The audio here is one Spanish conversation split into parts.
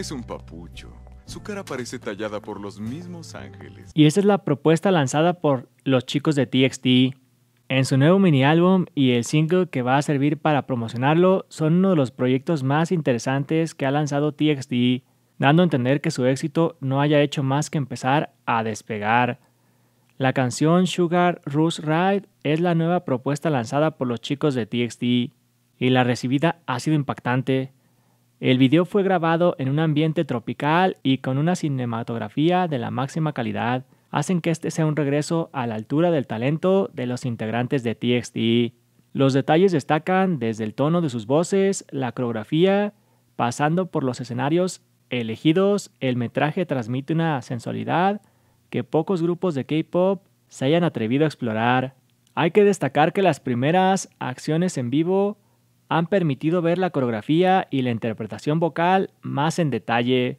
Es un papucho. Su cara parece tallada por los mismos ángeles. Y esta es la propuesta lanzada por los chicos de TXT. En su nuevo mini álbum y el single que va a servir para promocionarlo son uno de los proyectos más interesantes que ha lanzado TXT, dando a entender que su éxito no haya hecho más que empezar a despegar. La canción Sugar Rush Ride es la nueva propuesta lanzada por los chicos de TXT y la recibida ha sido impactante. El video fue grabado en un ambiente tropical y con una cinematografía de la máxima calidad, hacen que este sea un regreso a la altura del talento de los integrantes de TXT. Los detalles destacan desde el tono de sus voces, la coreografía, pasando por los escenarios elegidos, el metraje transmite una sensualidad que pocos grupos de K-Pop se hayan atrevido a explorar. Hay que destacar que las primeras acciones en vivo han permitido ver la coreografía y la interpretación vocal más en detalle,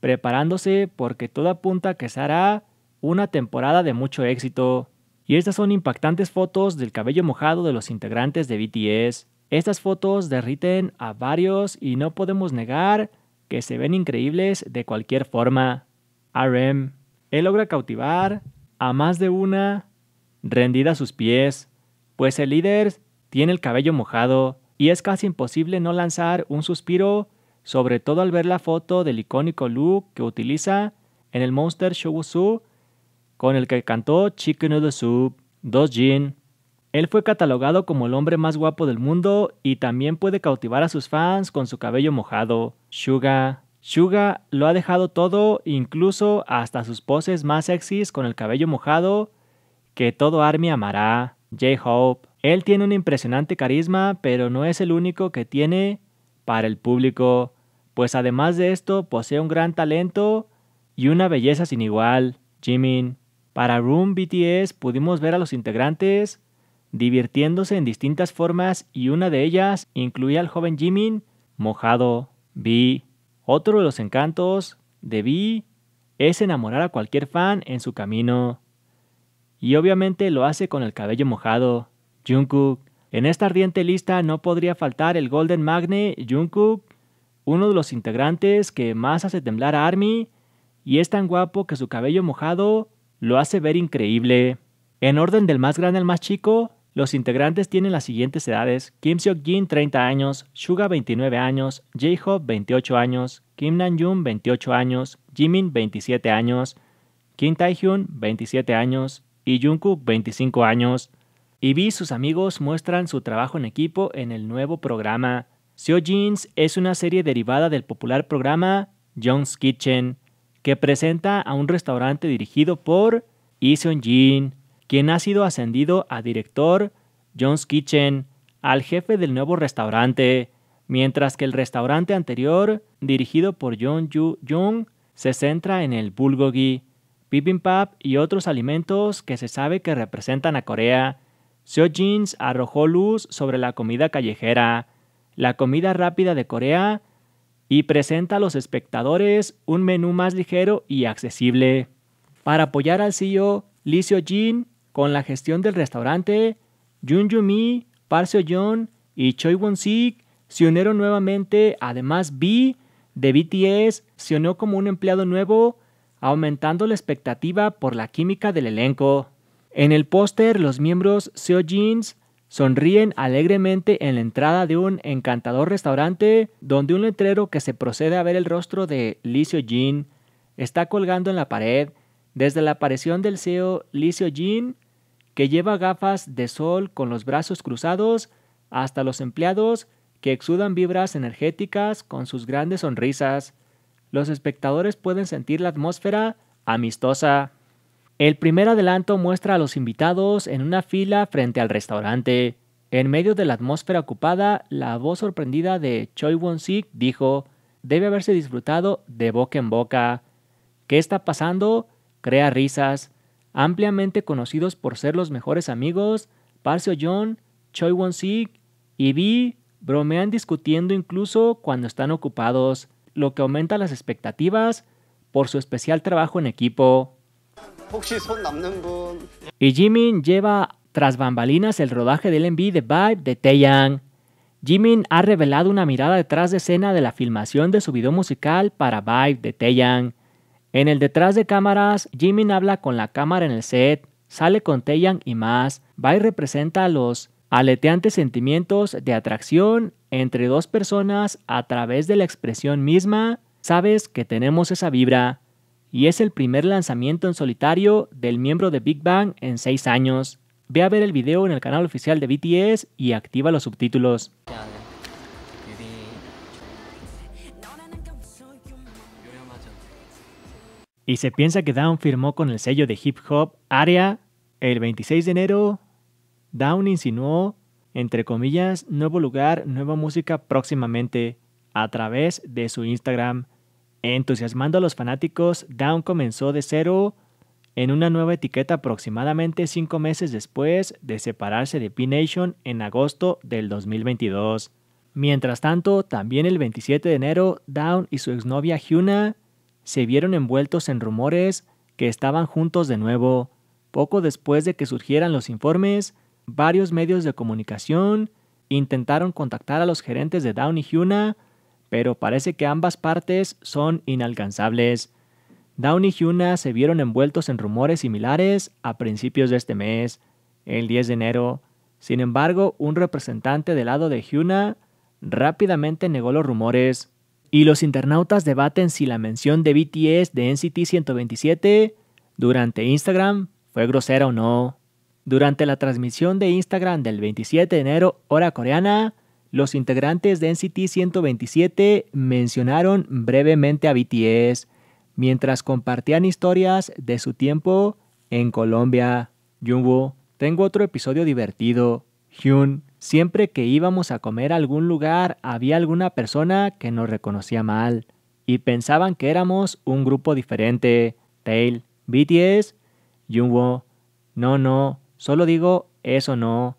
preparándose porque todo apunta a que será una temporada de mucho éxito. Y estas son impactantes fotos del cabello mojado de los integrantes de BTS. Estas fotos derriten a varios y no podemos negar que se ven increíbles de cualquier forma. RM, él logra cautivar a más de una rendida a sus pies, pues el líder tiene el cabello mojado y es casi imposible no lanzar un suspiro, sobre todo al ver la foto del icónico look que utiliza en el Monster Show con el que cantó Chicken the Soup, Dos Jin. Él fue catalogado como el hombre más guapo del mundo y también puede cautivar a sus fans con su cabello mojado. Suga. Suga lo ha dejado todo, incluso hasta sus poses más sexys con el cabello mojado, que todo Army amará. J-Hope. Él tiene un impresionante carisma, pero no es el único que tiene para el público, pues además de esto posee un gran talento y una belleza sin igual, Jimin. Para Room BTS pudimos ver a los integrantes divirtiéndose en distintas formas y una de ellas incluía al joven Jimin mojado, Vi Otro de los encantos de Vi es enamorar a cualquier fan en su camino. Y obviamente lo hace con el cabello mojado. Jungkook. En esta ardiente lista no podría faltar el Golden Magne Jungkook, uno de los integrantes que más hace temblar a Army y es tan guapo que su cabello mojado lo hace ver increíble. En orden del más grande al más chico, los integrantes tienen las siguientes edades: Kim Seok-jin 30 años, Suga 29 años, J-Hope 28 años, Kim Nan-jun 28 años, Jimin 27 años, Kim Tae-hyun 27 años y Jungkook 25 años vi y sus amigos muestran su trabajo en equipo en el nuevo programa. Seo Jeans es una serie derivada del popular programa John's Kitchen, que presenta a un restaurante dirigido por Seon Jin, quien ha sido ascendido a director John's Kitchen, al jefe del nuevo restaurante, mientras que el restaurante anterior, dirigido por Jung Yu Jung, se centra en el bulgogi, bibimbap y otros alimentos que se sabe que representan a Corea. Seo Jin arrojó luz sobre la comida callejera, la comida rápida de Corea y presenta a los espectadores un menú más ligero y accesible. Para apoyar al CEO Lee Seo Jin con la gestión del restaurante, Jun mi Park Seo-yeon y Choi Won-sik se unieron nuevamente, además B de BTS se unió como un empleado nuevo, aumentando la expectativa por la química del elenco. En el póster, los miembros Seo Jeans sonríen alegremente en la entrada de un encantador restaurante donde un letrero que se procede a ver el rostro de Lee Seo Jin está colgando en la pared desde la aparición del CEO Lee Seo Jin, que lleva gafas de sol con los brazos cruzados, hasta los empleados que exudan vibras energéticas con sus grandes sonrisas. Los espectadores pueden sentir la atmósfera amistosa. El primer adelanto muestra a los invitados en una fila frente al restaurante. En medio de la atmósfera ocupada, la voz sorprendida de Choi Won-sik dijo, debe haberse disfrutado de boca en boca. ¿Qué está pasando? Crea risas. Ampliamente conocidos por ser los mejores amigos, Parseo John, Choi Won-sik y Vi bromean discutiendo incluso cuando están ocupados, lo que aumenta las expectativas por su especial trabajo en equipo. Y Jimin lleva tras bambalinas el rodaje del MV de Vibe de Taeyang. Jimin ha revelado una mirada detrás de escena de la filmación de su video musical para Vibe de Taeyang. En el detrás de cámaras, Jimin habla con la cámara en el set, sale con Taeyang y más. Vibe representa los aleteantes sentimientos de atracción entre dos personas a través de la expresión misma. Sabes que tenemos esa vibra y es el primer lanzamiento en solitario del miembro de Big Bang en 6 años. Ve a ver el video en el canal oficial de BTS y activa los subtítulos. Y se piensa que Down firmó con el sello de hip hop Area el 26 de enero. Down insinuó, entre comillas, nuevo lugar, nueva música próximamente a través de su Instagram. Entusiasmando a los fanáticos, Down comenzó de cero en una nueva etiqueta aproximadamente cinco meses después de separarse de P-Nation en agosto del 2022. Mientras tanto, también el 27 de enero, Down y su exnovia Hyuna se vieron envueltos en rumores que estaban juntos de nuevo. Poco después de que surgieran los informes, varios medios de comunicación intentaron contactar a los gerentes de Down y Hyuna pero parece que ambas partes son inalcanzables. Down y Hyuna se vieron envueltos en rumores similares a principios de este mes, el 10 de enero. Sin embargo, un representante del lado de Hyuna rápidamente negó los rumores, y los internautas debaten si la mención de BTS de NCT 127 durante Instagram fue grosera o no. Durante la transmisión de Instagram del 27 de enero, hora coreana, los integrantes de NCT 127 mencionaron brevemente a BTS mientras compartían historias de su tiempo en Colombia. Jungwoo, tengo otro episodio divertido. Hyun, siempre que íbamos a comer a algún lugar había alguna persona que nos reconocía mal y pensaban que éramos un grupo diferente. Tail, BTS, Jungwoo, no, no, solo digo eso no.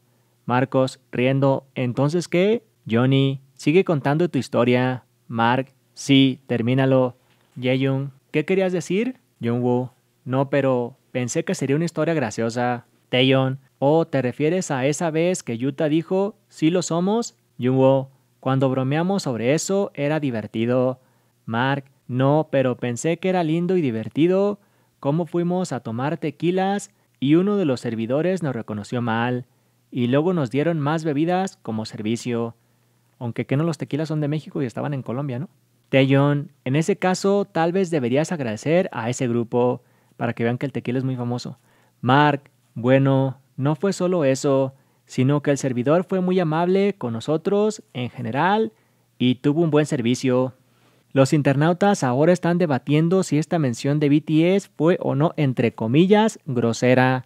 Marcos, riendo. ¿Entonces qué? Johnny, sigue contando tu historia. Mark, sí, termínalo. Jaehyun, ¿qué querías decir? Jungwoo, no, pero pensé que sería una historia graciosa. Taeyeon, oh, ¿te refieres a esa vez que Yuta dijo, sí lo somos? Jungwoo, cuando bromeamos sobre eso era divertido. Mark, no, pero pensé que era lindo y divertido. ¿Cómo fuimos a tomar tequilas? Y uno de los servidores nos reconoció mal. Y luego nos dieron más bebidas como servicio. Aunque que no los tequilas son de México y estaban en Colombia, ¿no? Tellón, en ese caso tal vez deberías agradecer a ese grupo para que vean que el tequila es muy famoso. Mark, bueno, no fue solo eso, sino que el servidor fue muy amable con nosotros en general y tuvo un buen servicio. Los internautas ahora están debatiendo si esta mención de BTS fue o no, entre comillas, grosera.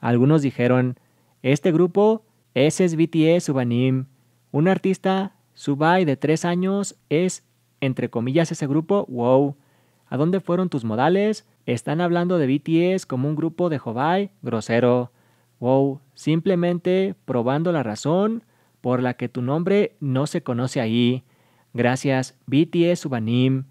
Algunos dijeron, este grupo ese es BTS Subanim. Un artista Subai de 3 años es, entre comillas, ese grupo, wow. ¿A dónde fueron tus modales? Están hablando de BTS como un grupo de Jovai, grosero. Wow, simplemente probando la razón por la que tu nombre no se conoce ahí. Gracias, BTS Subanim.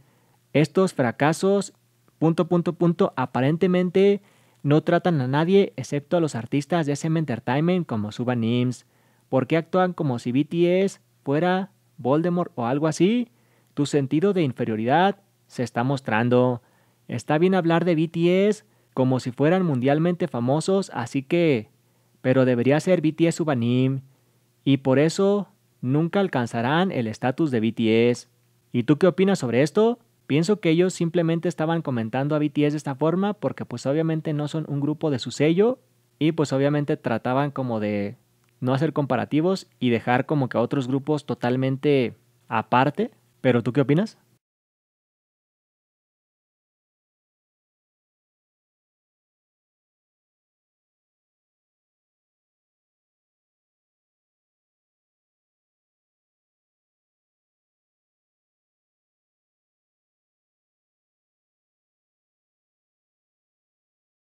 Estos fracasos, punto, punto, punto, aparentemente no tratan a nadie excepto a los artistas de SM Entertainment como subanims. porque ¿Por qué actúan como si BTS fuera Voldemort o algo así? Tu sentido de inferioridad se está mostrando. Está bien hablar de BTS como si fueran mundialmente famosos, así que... Pero debería ser BTS Subanim. Y por eso nunca alcanzarán el estatus de BTS. ¿Y tú qué opinas sobre esto? Pienso que ellos simplemente estaban comentando a BTS de esta forma porque pues obviamente no son un grupo de su sello y pues obviamente trataban como de no hacer comparativos y dejar como que a otros grupos totalmente aparte. Pero tú qué opinas?